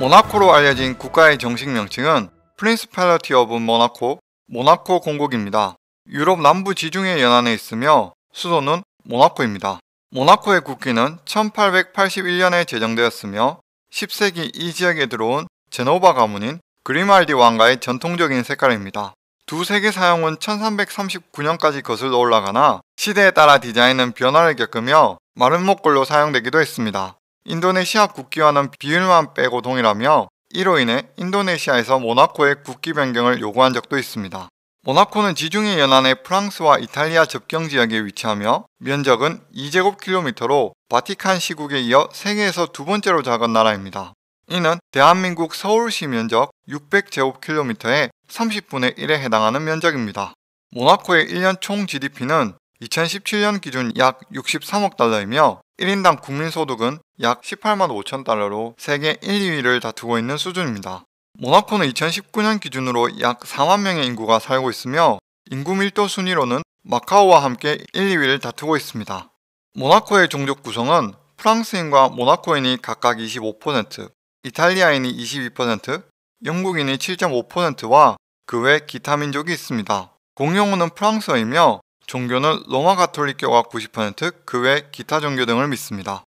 모나코로 알려진 국가의 정식 명칭은 프린스팔러티 오브 모나코, 모나코 공국입니다. 유럽 남부 지중해 연안에 있으며 수도는 모나코입니다. 모나코의 국기는 1881년에 제정되었으며 10세기 이 지역에 들어온 제노바 가문인 그리말디 왕가의 전통적인 색깔입니다. 두 색의 사용은 1339년까지 거슬러 올라가나 시대에 따라 디자인은 변화를 겪으며 마른 목걸로 사용되기도 했습니다. 인도네시아 국기와는 비율만 빼고 동일하며 이로 인해 인도네시아에서 모나코의 국기 변경을 요구한 적도 있습니다. 모나코는 지중해 연안의 프랑스와 이탈리아 접경 지역에 위치하며 면적은 2제곱킬로미터로 바티칸 시국에 이어 세계에서 두 번째로 작은 나라입니다. 이는 대한민국 서울시 면적 600제곱킬로미터의 30분의 1에 해당하는 면적입니다. 모나코의 1년 총 GDP는 2017년 기준 약 63억 달러이며 1인당 국민소득은 약 18만 5천 달러로 세계 1, 2위를 다투고 있는 수준입니다. 모나코는 2019년 기준으로 약 4만 명의 인구가 살고 있으며 인구 밀도 순위로는 마카오와 함께 1, 2위를 다투고 있습니다. 모나코의 종족 구성은 프랑스인과 모나코인이 각각 25%, 이탈리아인이 22%, 영국인이 7.5%와 그 외 기타 민족이 있습니다. 공용어는 프랑스어이며 종교는 로마 가톨릭교가 90%, 그 외 기타 종교 등을 믿습니다.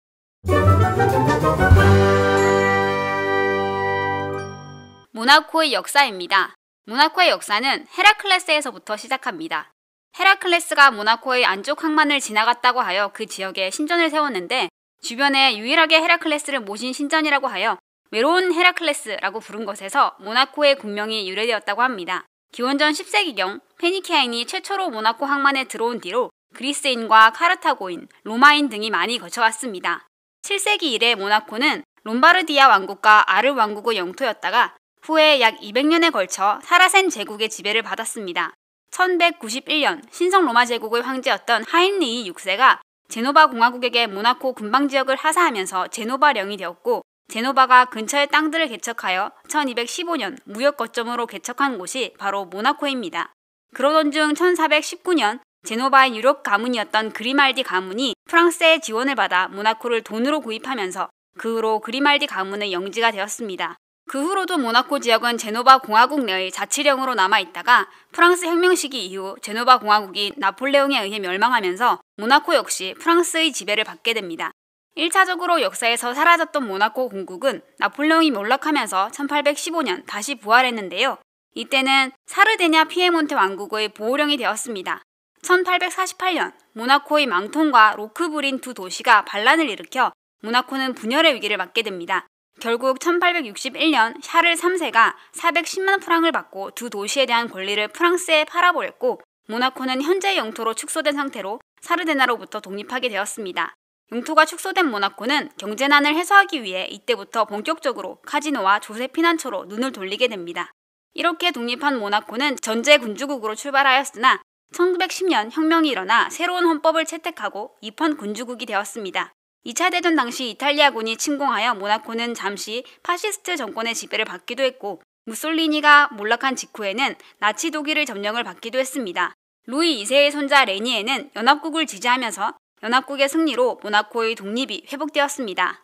모나코의 역사입니다. 모나코의 역사는 헤라클레스에서부터 시작합니다. 헤라클레스가 모나코의 안쪽 항만을 지나갔다고 하여 그 지역에 신전을 세웠는데 주변에 유일하게 헤라클레스를 모신 신전이라고 하여 외로운 헤라클레스라고 부른 것에서 모나코의 군명이 유래되었다고 합니다. 기원전 10세기경 페니키아인이 최초로 모나코 항만에 들어온 뒤로 그리스인과 카르타고인, 로마인 등이 많이 거쳐왔습니다. 7세기 이래 모나코는 롬바르디아 왕국과 아르 왕국의 영토였다가 후에 약 200년에 걸쳐 사라센 제국의 지배를 받았습니다. 1191년 신성 로마 제국의 황제였던 하인리히 6세가 제노바 공화국에게 모나코 군방 지역을 하사하면서 제노바령이 되었고 제노바가 근처의 땅들을 개척하여 1215년 무역 거점으로 개척한 곳이 바로 모나코입니다. 그러던 중 1419년 제노바의 유력 가문이었던 그리말디 가문이 프랑스의 지원을 받아 모나코를 돈으로 구입하면서 그 후로 그리말디 가문의 영지가 되었습니다. 그 후로도 모나코 지역은 제노바 공화국 내의 자치령으로 남아있다가 프랑스 혁명 시기 이후 제노바 공화국이 나폴레옹에 의해 멸망하면서 모나코 역시 프랑스의 지배를 받게 됩니다. 1차적으로 역사에서 사라졌던 모나코 공국은 나폴레옹이 몰락하면서 1815년 다시 부활했는데요. 이때는 사르데냐 피에몬테 왕국의 보호령이 되었습니다. 1848년 모나코의 망통과 로크브린 두 도시가 반란을 일으켜 모나코는 분열의 위기를 맞게 됩니다. 결국 1861년 샤를 3세가 410만 프랑을 받고 두 도시에 대한 권리를 프랑스에 팔아버렸고 모나코는 현재 영토로 축소된 상태로 사르데나로부터 독립하게 되었습니다. 영토가 축소된 모나코는 경제난을 해소하기 위해 이때부터 본격적으로 카지노와 조세 피난처로 눈을 돌리게 됩니다. 이렇게 독립한 모나코는 전제 군주국으로 출발하였으나 1910년 혁명이 일어나 새로운 헌법을 채택하고 입헌 군주국이 되었습니다. 2차 대전 당시 이탈리아군이 침공하여 모나코는 잠시 파시스트 정권의 지배를 받기도 했고 무솔리니가 몰락한 직후에는 나치 독일을 점령을 받기도 했습니다. 루이 2세의 손자 레니에는 연합국을 지지하면서 연합국의 승리로 모나코의 독립이 회복되었습니다.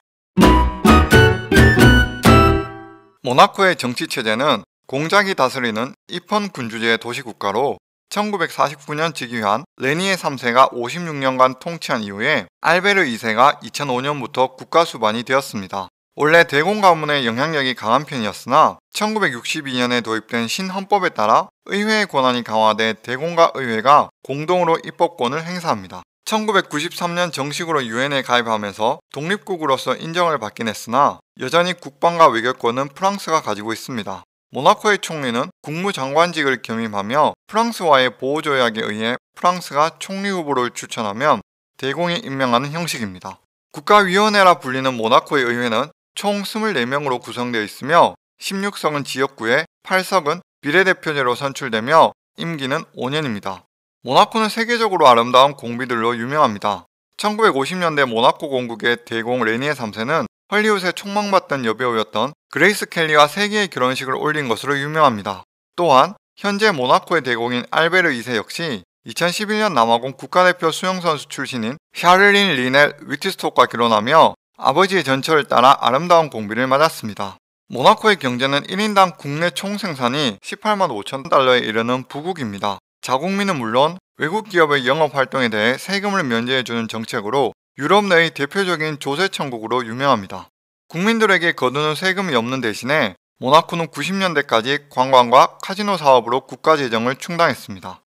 모나코의 정치 체제는 공작이 다스리는 입헌 군주제 도시국가로 1949년 즉위한 레니에 3세가 56년간 통치한 이후에 알베르 2세가 2005년부터 국가 수반이 되었습니다. 원래 대공 가문의 영향력이 강한 편이었으나 1962년에 도입된 신헌법에 따라 의회의 권한이 강화돼 대공과 의회가 공동으로 입법권을 행사합니다. 1993년 정식으로 유엔에 가입하면서 독립국으로서 인정을 받긴 했으나 여전히 국방과 외교권은 프랑스가 가지고 있습니다. 모나코의 총리는 국무장관직을 겸임하며 프랑스와의 보호조약에 의해 프랑스가 총리 후보를 추천하면 대공이 임명하는 형식입니다. 국가위원회라 불리는 모나코의 의회는 총 24명으로 구성되어 있으며 16석은 지역구에 8석은 비례대표제로 선출되며 임기는 5년입니다. 모나코는 세계적으로 아름다운 공비들로 유명합니다. 1950년대 모나코 공국의 대공 레니에 3세는 헐리우드에 촉망받던 여배우였던 그레이스 켈리와 세계의 결혼식을 올린 것으로 유명합니다. 또한 현재 모나코의 대공인 알베르 2세 역시 2011년 남아공 국가대표 수영선수 출신인 샤를린 리넬 위트스톡과 결혼하며 아버지의 전처를 따라 아름다운 공비를 맞았습니다. 모나코의 경제는 1인당 국내 총생산이 18만 5천 달러에 이르는 부국입니다. 자국민은 물론 외국 기업의 영업 활동에 대해 세금을 면제해주는 정책으로 유럽 내의 대표적인 조세 천국으로 유명합니다. 국민들에게 거두는 세금이 없는 대신에 모나코는 90년대까지 관광과 카지노 사업으로 국가 재정을 충당했습니다.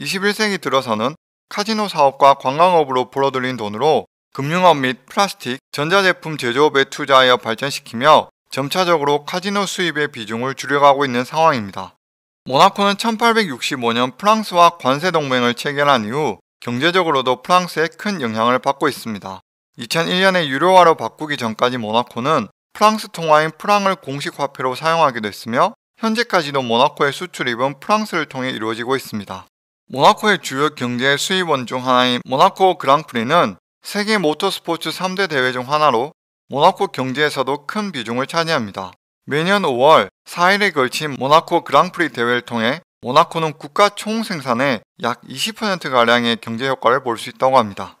21세기 들어서는 카지노 사업과 관광업으로 벌어들인 돈으로 금융업 및 플라스틱, 전자제품 제조업에 투자하여 발전시키며 점차적으로 카지노 수입의 비중을 줄여가고 있는 상황입니다. 모나코는 1865년 프랑스와 관세 동맹을 체결한 이후 경제적으로도 프랑스에 큰 영향을 받고 있습니다. 2001년에 유료화로 바꾸기 전까지 모나코는 프랑스 통화인 프랑을 공식 화폐로 사용하기도 했으며 현재까지도 모나코의 수출입은 프랑스를 통해 이루어지고 있습니다. 모나코의 주요 경제 수입원 중 하나인 모나코 그랑프리는 세계 모터스포츠 3대 대회 중 하나로 모나코 경제에서도 큰 비중을 차지합니다. 매년 5월 4일에 걸친 모나코 그랑프리 대회를 통해 모나코는 국가 총생산의 약 20%가량의 경제 효과를 볼 수 있다고 합니다.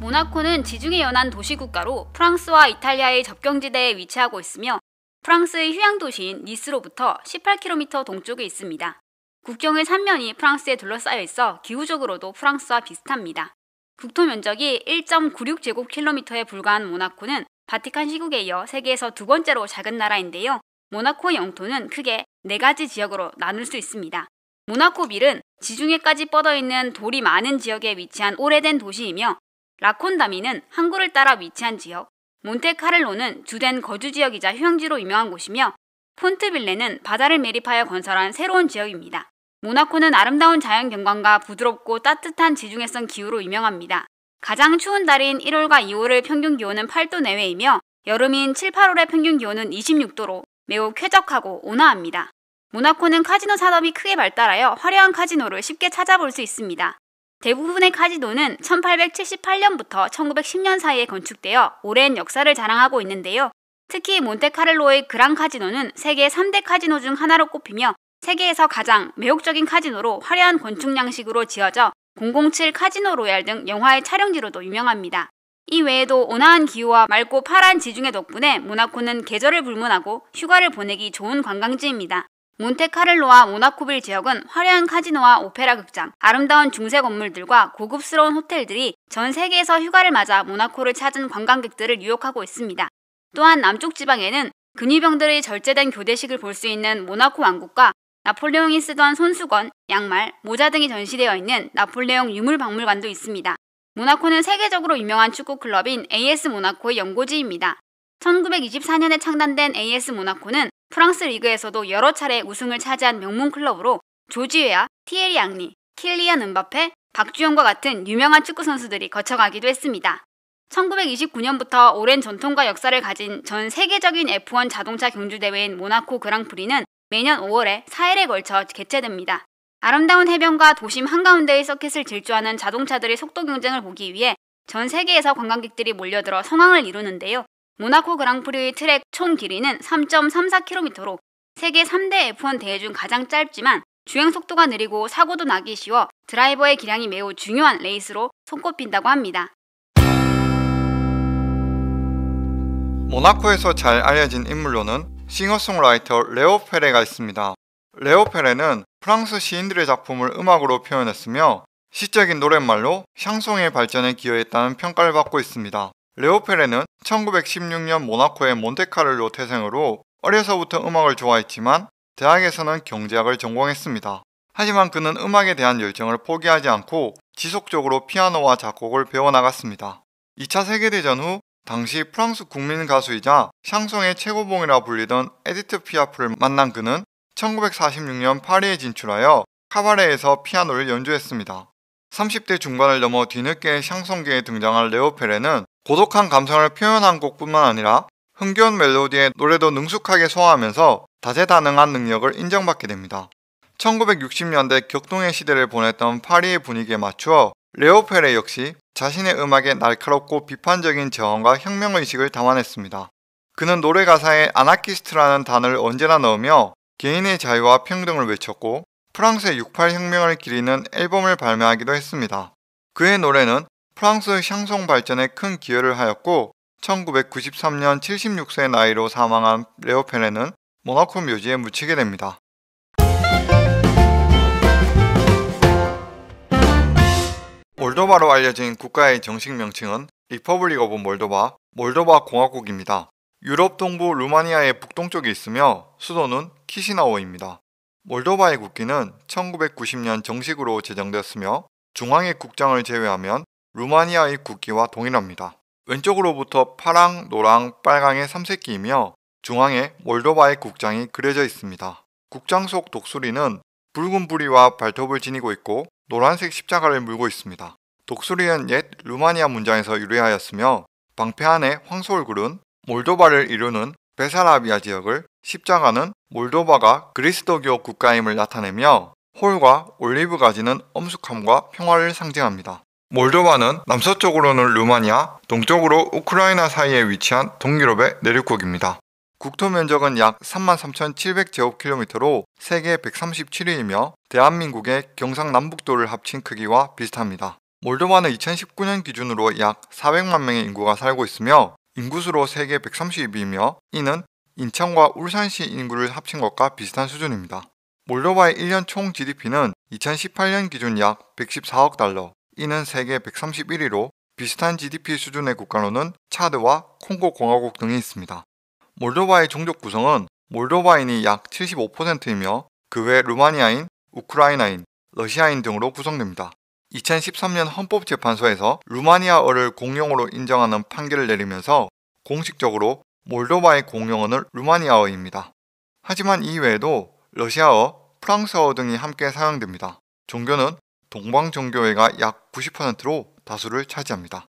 모나코는 지중해 연안 도시국가로 프랑스와 이탈리아의 접경지대에 위치하고 있으며 프랑스의 휴양도시인 니스로부터 18km 동쪽에 있습니다. 국경의 3면이 프랑스에 둘러싸여 있어 기후적으로도 프랑스와 비슷합니다. 국토 면적이 1.96제곱킬로미터에 불과한 모나코는 바티칸 시국에 이어 세계에서 두 번째로 작은 나라인데요. 모나코의 영토는 크게 네 가지 지역으로 나눌 수 있습니다. 모나코 빌은 지중해까지 뻗어 있는 돌이 많은 지역에 위치한 오래된 도시이며 라콘다미는 항구를 따라 위치한 지역, 몬테카를로는 주된 거주 지역이자 휴양지로 유명한 곳이며 폰트빌레는 바다를 매립하여 건설한 새로운 지역입니다. 모나코는 아름다운 자연 경관과 부드럽고 따뜻한 지중해성 기후로 유명합니다. 가장 추운 달인 1월과 2월의 평균 기온은 8도 내외이며 여름인 7, 8월의 평균 기온은 26도로 매우 쾌적하고 온화합니다. 모나코는 카지노 산업이 크게 발달하여 화려한 카지노를 쉽게 찾아볼 수 있습니다. 대부분의 카지노는 1878년부터 1910년 사이에 건축되어 오랜 역사를 자랑하고 있는데요. 특히 몬테카를로의 그랑 카지노는 세계 3대 카지노 중 하나로 꼽히며 세계에서 가장 매혹적인 카지노로 화려한 건축 양식으로 지어져 007 카지노 로얄 등 영화의 촬영지로도 유명합니다. 이 외에도 온화한 기후와 맑고 파란 지중해 덕분에 모나코는 계절을 불문하고 휴가를 보내기 좋은 관광지입니다. 몬테카를로와 모나코빌 지역은 화려한 카지노와 오페라 극장, 아름다운 중세 건물들과 고급스러운 호텔들이 전 세계에서 휴가를 맞아 모나코를 찾은 관광객들을 유혹하고 있습니다. 또한 남쪽 지방에는 근위병들의 절제된 교대식을 볼 수 있는 모나코 왕국과 나폴레옹이 쓰던 손수건, 양말, 모자 등이 전시되어 있는 나폴레옹 유물 박물관도 있습니다. 모나코는 세계적으로 유명한 축구 클럽인 AS 모나코의 연고지입니다. 1924년에 창단된 AS 모나코는 프랑스 리그에서도 여러 차례 우승을 차지한 명문 클럽으로 조지웨아, 티에리 양리, 킬리안 은바페, 박주영과 같은 유명한 축구 선수들이 거쳐가기도 했습니다. 1929년부터 오랜 전통과 역사를 가진 전 세계적인 F1 자동차 경주 대회인 모나코 그랑프리는 매년 5월에 4일에 걸쳐 개최됩니다. 아름다운 해변과 도심 한가운데의 서킷을 질주하는 자동차들의 속도 경쟁을 보기 위해 전 세계에서 관광객들이 몰려들어 성황을 이루는데요. 모나코 그랑프리의 트랙 총 길이는 3.34km로 세계 3대 F1 대회 중 가장 짧지만 주행 속도가 느리고 사고도 나기 쉬워 드라이버의 기량이 매우 중요한 레이스로 손꼽힌다고 합니다. 모나코에서 잘 알려진 인물로는 싱어송라이터 레오 페레가 있습니다. 레오 페레는 프랑스 시인들의 작품을 음악으로 표현했으며 시적인 노랫말로 샹송의 발전에 기여했다는 평가를 받고 있습니다. 레오 페레는 1916년 모나코의 몬테카를로 태생으로 어려서부터 음악을 좋아했지만 대학에서는 경제학을 전공했습니다. 하지만 그는 음악에 대한 열정을 포기하지 않고 지속적으로 피아노와 작곡을 배워나갔습니다. 2차 세계대전 후 당시 프랑스 국민 가수이자 샹송의 최고봉이라 불리던 에디트 피아프를 만난 그는 1946년 파리에 진출하여 카바레에서 피아노를 연주했습니다. 30대 중반을 넘어 뒤늦게 샹송계에 등장한 레오 페레는 고독한 감성을 표현한 곡뿐만 아니라 흥겨운 멜로디에 노래도 능숙하게 소화하면서 다재다능한 능력을 인정받게 됩니다. 1960년대 격동의 시대를 보냈던 파리의 분위기에 맞추어 레오 페레 역시 자신의 음악에 날카롭고 비판적인 저항과 혁명의식을 담아냈습니다. 그는 노래 가사에 아나키스트라는 단어를 언제나 넣으며 개인의 자유와 평등을 외쳤고 프랑스의 68혁명을 기리는 앨범을 발매하기도 했습니다. 그의 노래는 프랑스 의향송 발전에 큰 기여를 하였고 1993년 76세의 나이로 사망한 레오펜에는 모나코 묘지에 묻히게 됩니다. 몰도바로 알려진 국가의 정식 명칭은 리퍼블릭 오브 몰도바, 몰도바 공화국입니다. 유럽 동부 루마니아의 북동쪽에 있으며 수도는 키시나오입니다. 몰도바의 국기는 1990년 정식으로 제정되었으며 중앙의 국장을 제외하면 루마니아의 국기와 동일합니다. 왼쪽으로부터 파랑, 노랑, 빨강의 3색기이며 중앙에 몰도바의 국장이 그려져 있습니다. 국장 속 독수리는 붉은 부리와 발톱을 지니고 있고 노란색 십자가를 물고 있습니다. 독수리는 옛 루마니아 문장에서 유래하였으며 방패 안에 황소 얼굴은 몰도바를 이루는 베사라비아 지역을 십자가는 몰도바가 그리스도교 국가임을 나타내며 홀과 올리브 가지는 엄숙함과 평화를 상징합니다. 몰도바는 남서쪽으로는 루마니아, 동쪽으로 우크라이나 사이에 위치한 동유럽의 내륙국입니다. 국토 면적은 약 33,700제곱킬로미터로 세계 137위이며 대한민국의 경상남북도를 합친 크기와 비슷합니다. 몰도바는 2019년 기준으로 약 400만 명의 인구가 살고 있으며 인구수로 세계 1 3 2위이며 이는 인천과 울산시 인구를 합친 것과 비슷한 수준입니다. 몰도바의 1년 총 GDP는 2018년 기준 약 114억 달러, 이는 세계 131위로 비슷한 GDP 수준의 국가로는 차드와 콩고 공화국 등이 있습니다. 몰도바의 종족 구성은 몰도바인이 약 75%이며 그 외 루마니아인, 우크라이나인, 러시아인 등으로 구성됩니다. 2013년 헌법재판소에서 루마니아어를 공용어로 인정하는 판결을 내리면서 공식적으로 몰도바의 공용어는 루마니아어입니다. 하지만 이외에도 러시아어, 프랑스어 등이 함께 사용됩니다. 종교는 동방종교회가 약 90%로 다수를 차지합니다.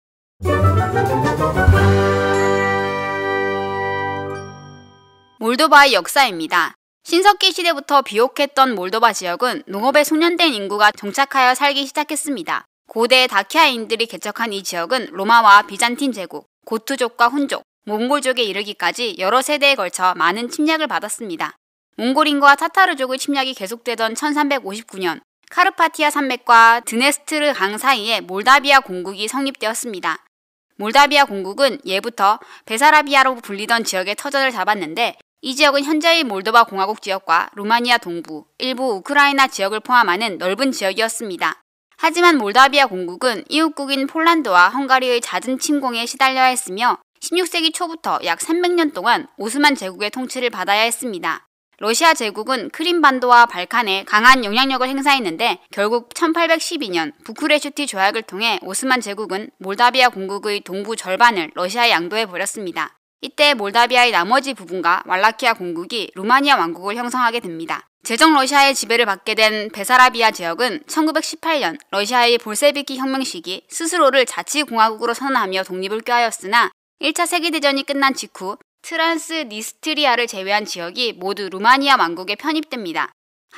몰도바의 역사입니다. 신석기 시대부터 비옥했던 몰도바 지역은 농업에 소년된 인구가 정착하여 살기 시작했습니다. 고대 다키아인들이 개척한 이 지역은 로마와 비잔틴 제국, 고투족과 훈족, 몽골족에 이르기까지 여러 세대에 걸쳐 많은 침략을 받았습니다. 몽골인과 타타르족의 침략이 계속되던 1359년 카르파티아 산맥과 드네스트르 강 사이에 몰다비아 공국이 성립되었습니다. 몰다비아 공국은 예부터 베사라비아로 불리던 지역의 터전을 잡았는데 이 지역은 현재의 몰도바 공화국 지역과 루마니아 동부, 일부 우크라이나 지역을 포함하는 넓은 지역이었습니다. 하지만 몰다비아 공국은 이웃국인 폴란드와 헝가리의 잦은 침공에 시달려야 했으며 16세기 초부터 약 300년 동안 오스만 제국의 통치를 받아야 했습니다. 러시아 제국은 크림반도와 발칸에 강한 영향력을 행사했는데 결국 1812년 부쿠레슈티 조약을 통해 오스만 제국은 몰다비아 공국의 동부 절반을 러시아에 양도해 버렸습니다. 이때 몰다비아의 나머지 부분과 말라키아 공국이 루마니아 왕국을 형성하게 됩니다. 제정 러시아의 지배를 받게 된 베사라비아 지역은 1918년 러시아의 볼세비키 혁명 시기 스스로를 자치공화국으로 선언하며 독립을 꾀하였으나 1차 세계대전이 끝난 직후 트란스니스트리아를 제외한 지역이 모두 루마니아 왕국에 편입됩니다.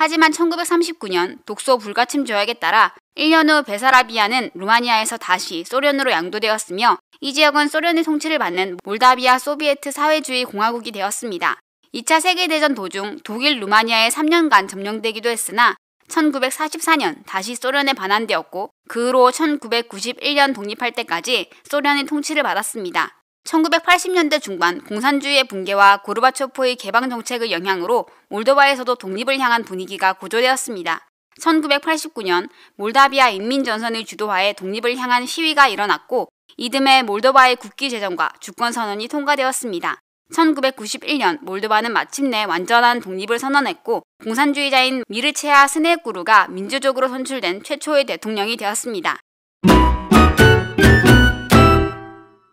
하지만 1939년 독소 불가침 조약에 따라 1년 후 베사라비아는 루마니아에서 다시 소련으로 양도되었으며 이 지역은 소련의 통치를 받는 몰다비아 소비에트 사회주의 공화국이 되었습니다. 2차 세계대전 도중 독일 루마니아에 3년간 점령되기도 했으나 1944년 다시 소련에 반환되었고 그 후로 1991년 독립할 때까지 소련의 통치를 받았습니다. 1980년대 중반 공산주의의 붕괴와 고르바초프의 개방 정책의 영향으로 몰도바에서도 독립을 향한 분위기가 고조되었습니다. 1989년 몰다비아 인민전선의 주도하에 독립을 향한 시위가 일어났고 이듬해 몰도바의 국기 제정과 주권 선언이 통과되었습니다. 1991년 몰도바는 마침내 완전한 독립을 선언했고 공산주의자인 미르체아 스네구루가 민주적으로 선출된 최초의 대통령이 되었습니다.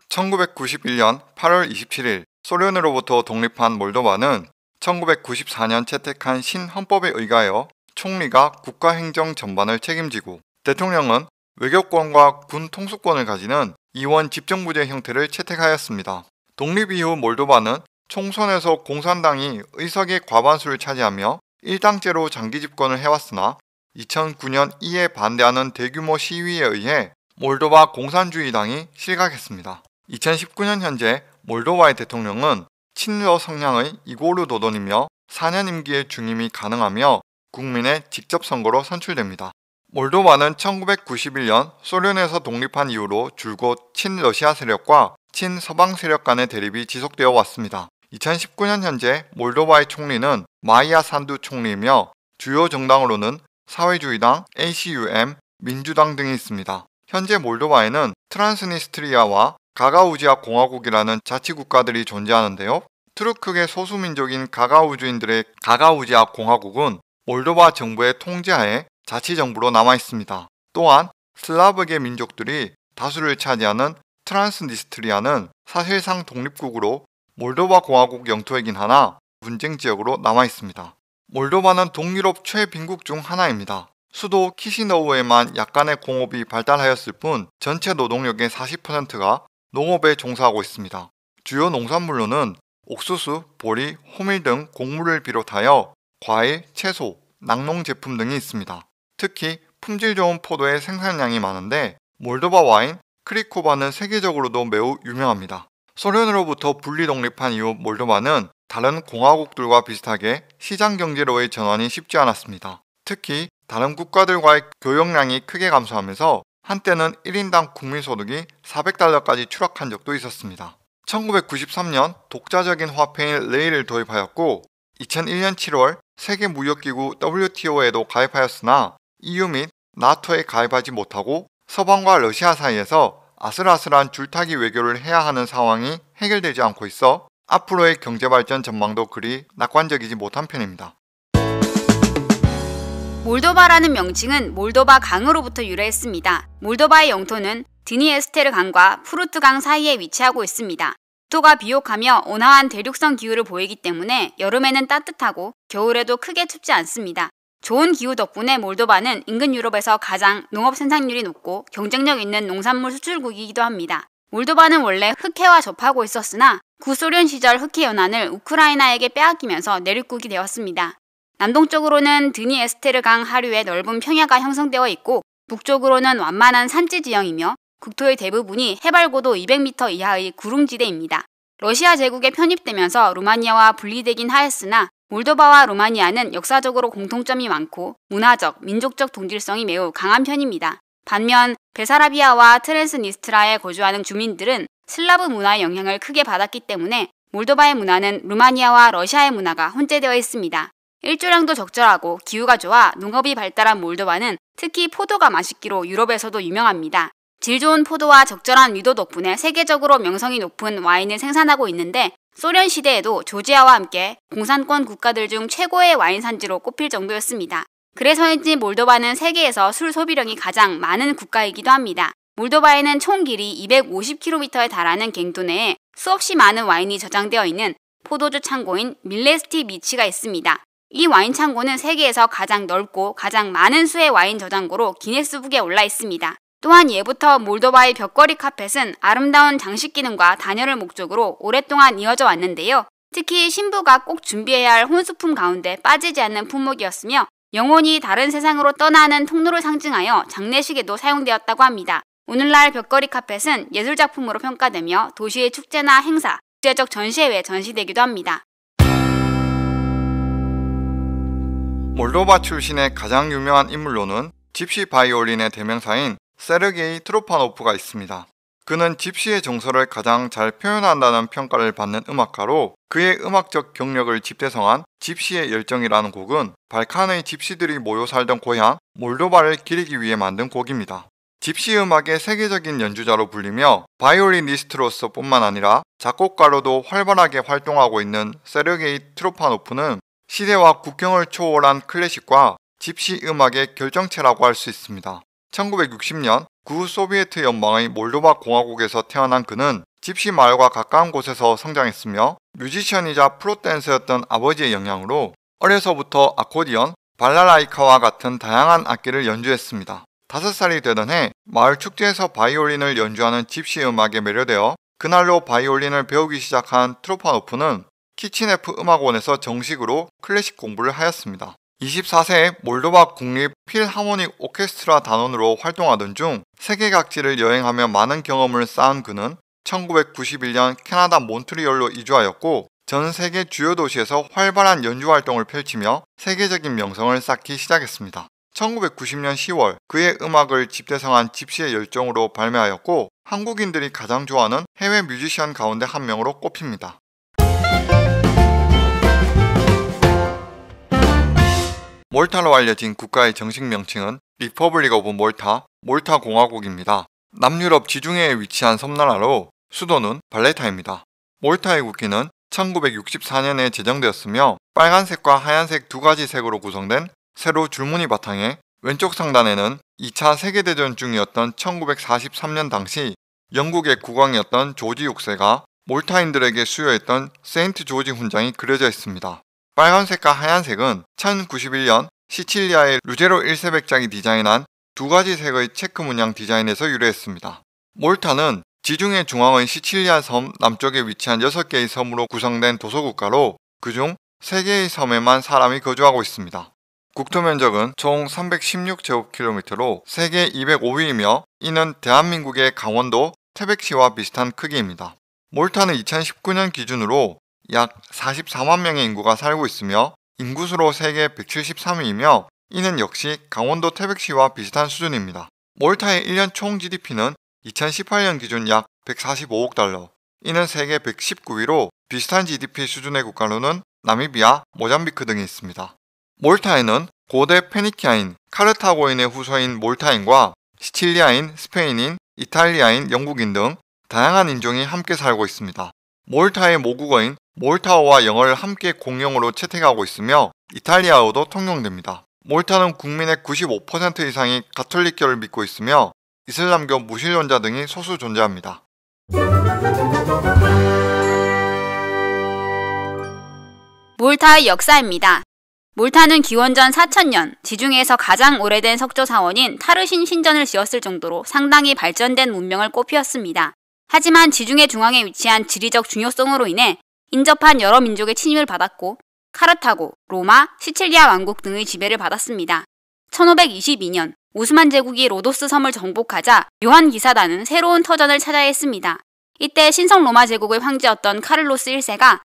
1991년 8월 27일 소련으로부터 독립한 몰도바는 1994년 채택한 신헌법에 의하여 총리가 국가 행정 전반을 책임지고 대통령은 외교권과 군 통수권을 가지는 이원 집정부제 형태를 채택하였습니다. 독립 이후 몰도바는 총선에서 공산당이 의석의 과반수를 차지하며 일당제로 장기 집권을 해왔으나 2009년 이에 반대하는 대규모 시위에 의해 몰도바 공산주의당이 실각했습니다. 2019년 현재 몰도바의 대통령은 친러 성향의 이고르 도돈이며 4년 임기의 중임이 가능하며 국민의 직접 선거로 선출됩니다. 몰도바는 1991년 소련에서 독립한 이후로 줄곧 친러시아 세력과 친서방 세력 간의 대립이 지속되어 왔습니다. 2019년 현재 몰도바의 총리는 마이아 산두 총리이며 주요 정당으로는 사회주의당, ACUM, 민주당 등이 있습니다. 현재 몰도바에는 트란스니스트리아와 가가우지아 공화국이라는 자치국가들이 존재하는데요. 트루크계 소수민족인 가가우주인들의 가가우지아 공화국은 몰도바 정부의 통제하에 자치정부로 남아있습니다. 또한 슬라브계 민족들이 다수를 차지하는 트란스니스트리아는 사실상 독립국으로 몰도바 공화국 영토이긴 하나 분쟁 지역으로 남아 있습니다. 몰도바는 동유럽 최빈국 중 하나입니다. 수도 키시노우에만 약간의 공업이 발달하였을 뿐 전체 노동력의 40%가 농업에 종사하고 있습니다. 주요 농산물로는 옥수수, 보리, 호밀 등 곡물을 비롯하여 과일, 채소, 낙농 제품 등이 있습니다. 특히 품질 좋은 포도의 생산량이 많은데 몰도바 와인 크리코바는 세계적으로도 매우 유명합니다. 소련으로부터 분리 독립한 이후 몰도바는 다른 공화국들과 비슷하게 시장 경제로의 전환이 쉽지 않았습니다. 특히 다른 국가들과의 교역량이 크게 감소하면서 한때는 1인당 국민소득이 400달러까지 추락한 적도 있었습니다. 1993년 독자적인 화폐인 레일을 도입하였고 2001년 7월 세계무역기구 WTO에도 가입하였으나 EU 및 나토에 가입하지 못하고 서방과 러시아 사이에서 아슬아슬한 줄타기 외교를 해야 하는 상황이 해결되지 않고 있어 앞으로의 경제발전 전망도 그리 낙관적이지 못한 편입니다. 몰도바라는 명칭은 몰도바 강으로부터 유래했습니다. 몰도바의 영토는 드니에스테르 강과 푸르트 강 사이에 위치하고 있습니다. 토가 비옥하며 온화한 대륙성 기후를 보이기 때문에 여름에는 따뜻하고 겨울에도 크게 춥지 않습니다. 좋은 기후 덕분에 몰도바는 인근 유럽에서 가장 농업 생산률이 높고 경쟁력 있는 농산물 수출국이기도 합니다. 몰도바는 원래 흑해와 접하고 있었으나 구소련 시절 흑해 연안을 우크라이나에게 빼앗기면서 내륙국이 되었습니다. 남동쪽으로는 드니에스테르 강 하류의 넓은 평야가 형성되어 있고 북쪽으로는 완만한 산지 지형이며 국토의 대부분이 해발 고도 200m 이하의 구릉지대입니다. 러시아 제국에 편입되면서 루마니아와 분리되긴 하였으나 몰도바와 루마니아는 역사적으로 공통점이 많고 문화적, 민족적 동질성이 매우 강한 편입니다. 반면 베사라비아와 트랜스니스트라에 거주하는 주민들은 슬라브 문화의 영향을 크게 받았기 때문에 몰도바의 문화는 루마니아와 러시아의 문화가 혼재되어 있습니다. 일조량도 적절하고 기후가 좋아 농업이 발달한 몰도바는 특히 포도가 맛있기로 유럽에서도 유명합니다. 질 좋은 포도와 적절한 위도 덕분에 세계적으로 명성이 높은 와인을 생산하고 있는데 소련 시대에도 조지아와 함께 공산권 국가들 중 최고의 와인 산지로 꼽힐 정도였습니다. 그래서인지 몰도바는 세계에서 술 소비량이 가장 많은 국가이기도 합니다. 몰도바에는 총 길이 250km에 달하는 갱도 내에 수없이 많은 와인이 저장되어 있는 포도주 창고인 밀레스티 미치가 있습니다. 이 와인 창고는 세계에서 가장 넓고 가장 많은 수의 와인 저장고로 기네스북에 올라 있습니다. 또한 예부터 몰도바의 벽걸이 카펫은 아름다운 장식 기능과 단열을 목적으로 오랫동안 이어져 왔는데요. 특히 신부가 꼭 준비해야 할 혼수품 가운데 빠지지 않는 품목이었으며 영혼이 다른 세상으로 떠나는 통로를 상징하여 장례식에도 사용되었다고 합니다. 오늘날 벽걸이 카펫은 예술작품으로 평가되며 도시의 축제나 행사, 국제적 전시회에 전시되기도 합니다. 몰도바 출신의 가장 유명한 인물로는 집시 바이올린의 대명사인 세르게이 트로파노프가 있습니다. 그는 집시의 정서를 가장 잘 표현한다는 평가를 받는 음악가로 그의 음악적 경력을 집대성한 집시의 열정이라는 곡은 발칸의 집시들이 모여 살던 고향 몰도바를 기리기 위해 만든 곡입니다. 집시 음악의 세계적인 연주자로 불리며 바이올리니스트로서 뿐만 아니라 작곡가로도 활발하게 활동하고 있는 세르게이 트로파노프는 시대와 국경을 초월한 클래식과 집시 음악의 결정체라고 할 수 있습니다. 1960년 구 소비에트 연방의 몰도바 공화국에서 태어난 그는 집시 마을과 가까운 곳에서 성장했으며 뮤지션이자 프로댄서였던 아버지의 영향으로 어려서부터 아코디언, 발랄라이카와 같은 다양한 악기를 연주했습니다. 5살이 되던 해 마을 축제에서 바이올린을 연주하는 집시 음악에 매료되어 그날로 바이올린을 배우기 시작한 트로파노프는 키친에프 음악원에서 정식으로 클래식 공부를 하였습니다. 24세에 몰도바 국립 필하모닉 오케스트라 단원으로 활동하던 중 세계 각지를 여행하며 많은 경험을 쌓은 그는 1991년 캐나다 몬트리올로 이주하였고 전 세계 주요 도시에서 활발한 연주 활동을 펼치며 세계적인 명성을 쌓기 시작했습니다. 1990년 10월 그의 음악을 집대성한 집시의 열정으로 발매하였고 한국인들이 가장 좋아하는 해외 뮤지션 가운데 한 명으로 꼽힙니다. 몰타로 알려진 국가의 정식 명칭은 리퍼블릭 오브 몰타, 몰타 공화국입니다. 남유럽 지중해에 위치한 섬나라로 수도는 발레타입니다. 몰타의 국기는 1964년에 제정되었으며 빨간색과 하얀색 두 가지 색으로 구성된 세로 줄무늬 바탕에 왼쪽 상단에는 2차 세계대전 중이었던 1943년 당시 영국의 국왕이었던 조지 6세가 몰타인들에게 수여했던 세인트 조지 훈장이 그려져 있습니다. 빨간색과 하얀색은 1091년 시칠리아의 루제로 1세백장이 디자인한 두 가지 색의 체크 문양 디자인에서 유래했습니다. 몰타는 지중해 중앙의 시칠리아 섬 남쪽에 위치한 6개의 섬으로 구성된 도서국가로 그중 3개의 섬에만 사람이 거주하고 있습니다. 국토 면적은 총 316제곱킬로미터로 세계 205위이며 이는 대한민국의 강원도 태백시와 비슷한 크기입니다. 몰타는 2019년 기준으로 약 44만 명의 인구가 살고 있으며 인구수로 세계 173위이며 이는 역시 강원도 태백시와 비슷한 수준입니다. 몰타의 1년 총 GDP는 2018년 기준 약 145억 달러, 이는 세계 119위로 비슷한 GDP 수준의 국가로는 나미비아, 모잠비크 등이 있습니다. 몰타에는 고대 페니키아인 카르타고인의 후서인 몰타인과 시칠리아인, 스페인인, 이탈리아인, 영국인 등 다양한 인종이 함께 살고 있습니다. 몰타의 모국어인 몰타와 영어를 함께 공용어로 채택하고 있으며 이탈리아어도 통용됩니다. 몰타는 국민의 95% 이상이 가톨릭교를 믿고 있으며 이슬람교 무신론자 등이 소수 존재합니다. 몰타의 역사입니다. 몰타는 기원전 4천년 지중해에서 가장 오래된 석조 사원인 타르신 신전을 지었을 정도로 상당히 발전된 문명을 꽃피웠습니다 하지만 지중해 중앙에 위치한 지리적 중요성으로 인해 인접한 여러 민족의 친입을 받았고 카르타고, 로마, 시칠리아 왕국 등의 지배를 받았습니다. 1522년 오스만 제국이 로도스 섬을 정복하자 요한 기사단은 새로운 터전을 찾아야 했습니다. 이때 신성 로마 제국의 황제였던 카를로스 1세가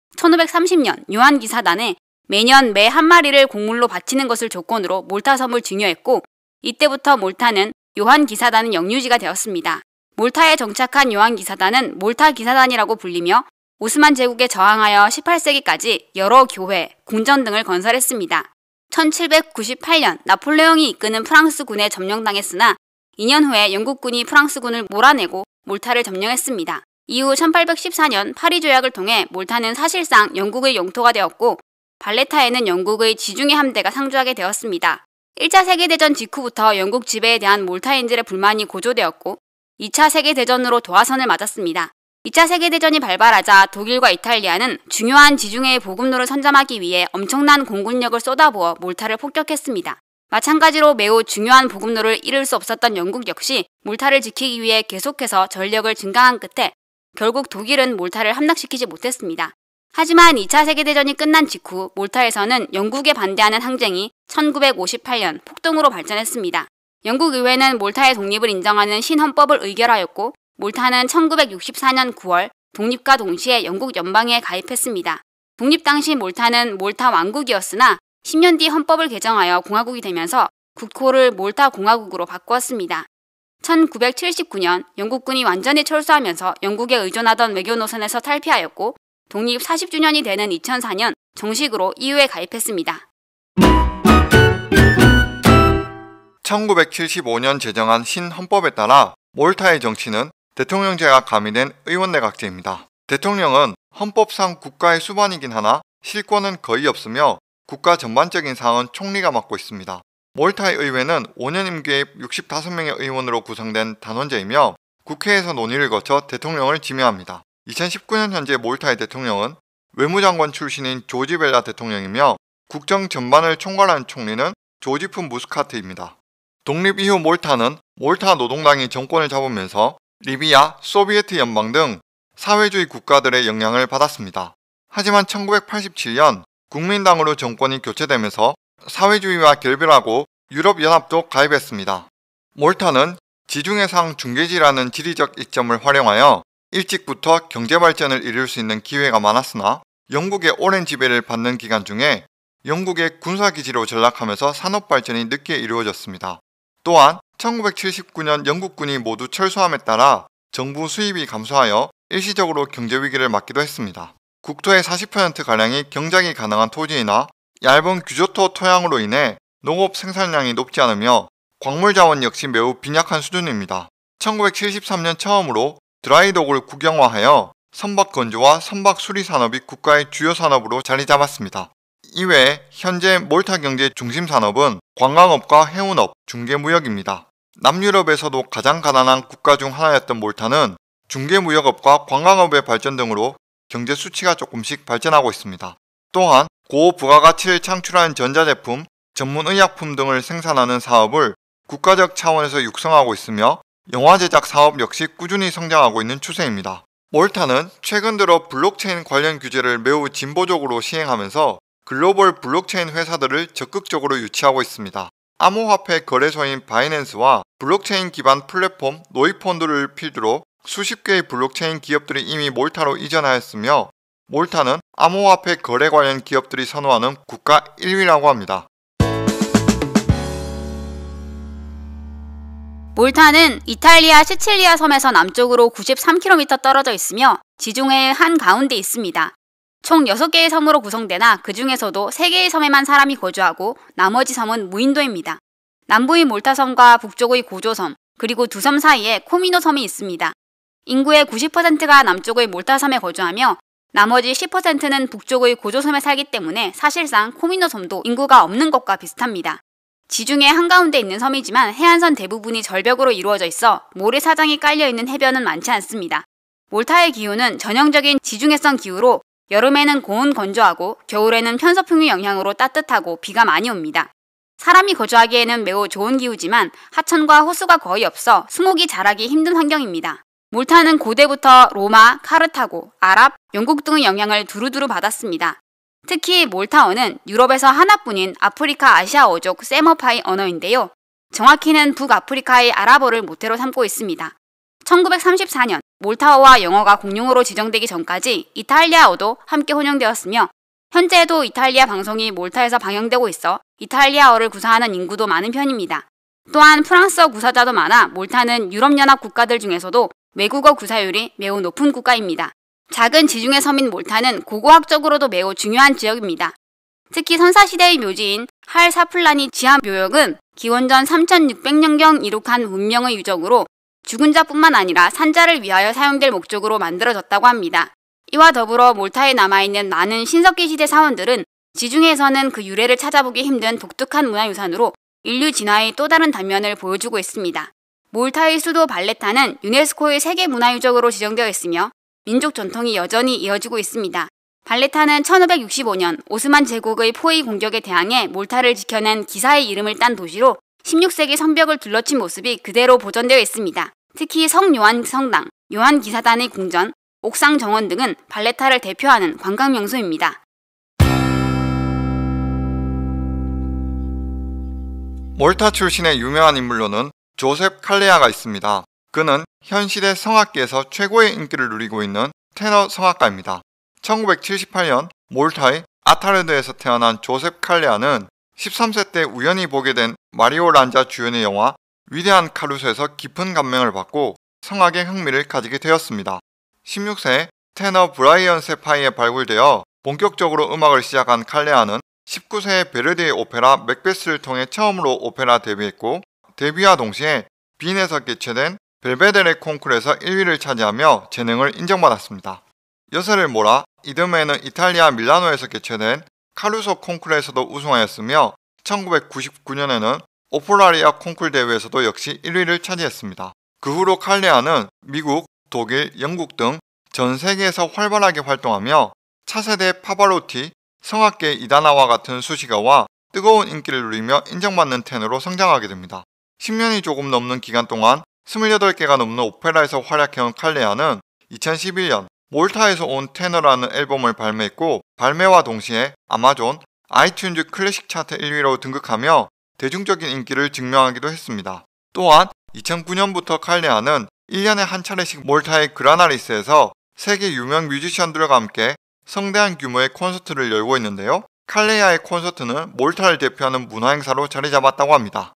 1530년 요한 기사단에 매년 매 한 마리를 곡물로 바치는 것을 조건으로 몰타 섬을 증여했고 이때부터 몰타는 요한 기사단은 영유지가 되었습니다. 몰타에 정착한 요한 기사단은 몰타 기사단이라고 불리며 오스만 제국에 저항하여 18세기까지 여러 교회, 궁전 등을 건설했습니다. 1798년 나폴레옹이 이끄는 프랑스군에 점령당했으나 2년 후에 영국군이 프랑스군을 몰아내고 몰타를 점령했습니다. 이후 1814년 파리 조약을 통해 몰타는 사실상 영국의 영토가 되었고 발레타에는 영국의 지중해 함대가 상주하게 되었습니다. 1차 세계대전 직후부터 영국 지배에 대한 몰타인들의 불만이 고조되었고 2차 세계대전으로 도화선을 맞았습니다. 2차 세계대전이 발발하자 독일과 이탈리아는 중요한 지중해의 보급로를 선점하기 위해 엄청난 공군력을 쏟아부어 몰타를 폭격했습니다. 마찬가지로 매우 중요한 보급로를 잃을 수 없었던 영국 역시 몰타를 지키기 위해 계속해서 전력을 증강한 끝에 결국 독일은 몰타를 함락시키지 못했습니다. 하지만 2차 세계대전이 끝난 직후 몰타에서는 영국에 반대하는 항쟁이 1958년 폭동으로 발전했습니다. 영국 의회는 몰타의 독립을 인정하는 신헌법을 의결하였고 몰타는 1964년 9월 독립과 동시에 영국 연방에 가입했습니다. 독립 당시 몰타는 몰타 왕국이었으나 10년 뒤 헌법을 개정하여 공화국이 되면서 국호를 몰타 공화국으로 바꾸었습니다. 1979년 영국군이 완전히 철수하면서 영국에 의존하던 외교 노선에서 탈피하였고 독립 40주년이 되는 2004년 정식으로 EU에 가입했습니다. 1975년 제정한 신헌법에 따라 몰타의 정치는 대통령제가 가미된 의원내 각제입니다. 대통령은 헌법상 국가의 수반이긴 하나 실권은 거의 없으며 국가 전반적인 사항은 총리가 맡고 있습니다. 몰타의 의회는 5년 임기의 65명의 의원으로 구성된 단원제이며 국회에서 논의를 거쳐 대통령을 지명합니다. 2019년 현재 몰타의 대통령은 외무장관 출신인 조지 벨라 대통령이며 국정 전반을 총괄하는 총리는 조지프 무스카트입니다. 독립 이후 몰타는 몰타 노동당이 정권을 잡으면서 리비아, 소비에트 연방 등 사회주의 국가들의 영향을 받았습니다. 하지만 1987년 국민당으로 정권이 교체되면서 사회주의와 결별하고 유럽연합도 가입했습니다. 몰타는 지중해상 중계지라는 지리적 이점을 활용하여 일찍부터 경제발전을 이룰 수 있는 기회가 많았으나 영국의 오랜 지배를 받는 기간 중에 영국의 군사기지로 전락하면서 산업발전이 늦게 이루어졌습니다. 또한 1979년 영국군이 모두 철수함에 따라 정부 수입이 감소하여 일시적으로 경제 위기를 맞기도 했습니다. 국토의 40%가량이 경작이 가능한 토지이나 얇은 규조토 토양으로 인해 농업 생산량이 높지 않으며 광물 자원 역시 매우 빈약한 수준입니다. 1973년 처음으로 드라이독을 국영화하여 선박 건조와 선박 수리 산업이 국가의 주요 산업으로 자리 잡았습니다. 이외에 현재 몰타 경제 중심 산업은 관광업과 해운업, 중개무역입니다. 남유럽에서도 가장 가난한 국가 중 하나였던 몰타는 중개무역업과 관광업의 발전 등으로 경제 수치가 조금씩 발전하고 있습니다. 또한 고부가가치를 창출한 전자제품, 전문의약품 등을 생산하는 사업을 국가적 차원에서 육성하고 있으며 영화 제작 사업 역시 꾸준히 성장하고 있는 추세입니다. 몰타는 최근 들어 블록체인 관련 규제를 매우 진보적으로 시행하면서 글로벌 블록체인 회사들을 적극적으로 유치하고 있습니다. 암호화폐 거래소인 바이낸스와 블록체인 기반 플랫폼 노이펀드를 필두로 수십 개의 블록체인 기업들이 이미 몰타로 이전하였으며 몰타는 암호화폐 거래 관련 기업들이 선호하는 국가 1위라고 합니다. 몰타는 이탈리아 시칠리아 섬에서 남쪽으로 93km 떨어져 있으며 지중해의 한 가운데 있습니다. 총 6개의 섬으로 구성되나 그 중에서도 3개의 섬에만 사람이 거주하고 나머지 섬은 무인도입니다. 남부의 몰타섬과 북쪽의 고조섬, 그리고 두 섬 사이에 코미노섬이 있습니다. 인구의 90%가 남쪽의 몰타섬에 거주하며 나머지 10%는 북쪽의 고조섬에 살기 때문에 사실상 코미노섬도 인구가 없는 것과 비슷합니다. 지중해 한가운데 있는 섬이지만 해안선 대부분이 절벽으로 이루어져 있어 모래사장이 깔려있는 해변은 많지 않습니다. 몰타의 기후는 전형적인 지중해성 기후로 여름에는 고온 건조하고 겨울에는 편서풍의 영향으로 따뜻하고 비가 많이 옵니다. 사람이 거주하기에는 매우 좋은 기후지만 하천과 호수가 거의 없어 수목이 자라기 힘든 환경입니다. 몰타는 고대부터 로마, 카르타고, 아랍, 영국 등의 영향을 두루두루 받았습니다. 특히 몰타어는 유럽에서 하나뿐인 아프리카 아시아어족 세머파이 언어인데요. 정확히는 북아프리카의 아랍어를 모태로 삼고 있습니다. 1934년 몰타어와 영어가 공용어로 지정되기 전까지 이탈리아어도 함께 혼용되었으며 현재도 이탈리아 방송이 몰타에서 방영되고 있어 이탈리아어를 구사하는 인구도 많은 편입니다. 또한 프랑스어 구사자도 많아 몰타는 유럽연합 국가들 중에서도 외국어 구사율이 매우 높은 국가입니다. 작은 지중해 섬인 몰타는 고고학적으로도 매우 중요한 지역입니다. 특히 선사시대의 묘지인 할사플라니 지하 묘역은 기원전 3600년경 이룩한 문명의 유적으로 죽은 자뿐만 아니라 산자를 위하여 사용될 목적으로 만들어졌다고 합니다. 이와 더불어 몰타에 남아있는 많은 신석기 시대 사원들은 지중해에서는 그 유래를 찾아보기 힘든 독특한 문화유산으로 인류 진화의 또 다른 단면을 보여주고 있습니다. 몰타의 수도 발레타는 유네스코의 세계문화유적으로 지정되어 있으며 민족 전통이 여전히 이어지고 있습니다. 발레타는 1565년 오스만 제국의 포위 공격에 대항해 몰타를 지켜낸 기사의 이름을 딴 도시로 16세기 선벽을 둘러친 모습이 그대로 보존되어 있습니다. 특히 성요한 성당, 요한 기사단의 궁전, 옥상 정원 등은 발레타를 대표하는 관광 명소입니다. 몰타 출신의 유명한 인물로는 조셉 칼레아가 있습니다. 그는 현 시대 성악계에서 최고의 인기를 누리고 있는 테너 성악가입니다. 1978년 몰타의 아타르드에서 태어난 조셉 칼레아는 13세 때 우연히 보게 된 마리오 란자 주연의 영화 위대한 카루소에서 깊은 감명을 받고 성악에 흥미를 가지게 되었습니다. 16세 테너 브라이언 세파이에 발굴되어 본격적으로 음악을 시작한 칼레아는 19세의 베르디의 오페라 맥베스를 통해 처음으로 오페라 데뷔했고 데뷔와 동시에 빈에서 개최된 벨베데레 콩쿠르에서 1위를 차지하며 재능을 인정받았습니다. 여세를 몰아 이듬해에는 이탈리아 밀라노에서 개최된 카루소 콩쿨에서도 우승하였으며 1999년에는 오폴라리아 콩쿨 대회에서도 역시 1위를 차지했습니다. 그 후로 칼레아는 미국, 독일, 영국 등 전 세계에서 활발하게 활동하며 차세대 파바로티, 성악계 이다나와 같은 수식어와 뜨거운 인기를 누리며 인정받는 텐으로 성장하게 됩니다. 10년이 조금 넘는 기간 동안 28개가 넘는 오페라에서 활약해온 칼레아는 2011년 몰타에서 온 테너라는 앨범을 발매했고 발매와 동시에 아마존, 아이튠즈 클래식 차트 1위로 등극하며 대중적인 인기를 증명하기도 했습니다. 또한 2009년부터 칼리아는 1년에 한 차례씩 몰타의 그라나리스에서 세계 유명 뮤지션들과 함께 성대한 규모의 콘서트를 열고 있는데요. 칼레아의 콘서트는 몰타를 대표하는 문화행사로 자리 잡았다고 합니다.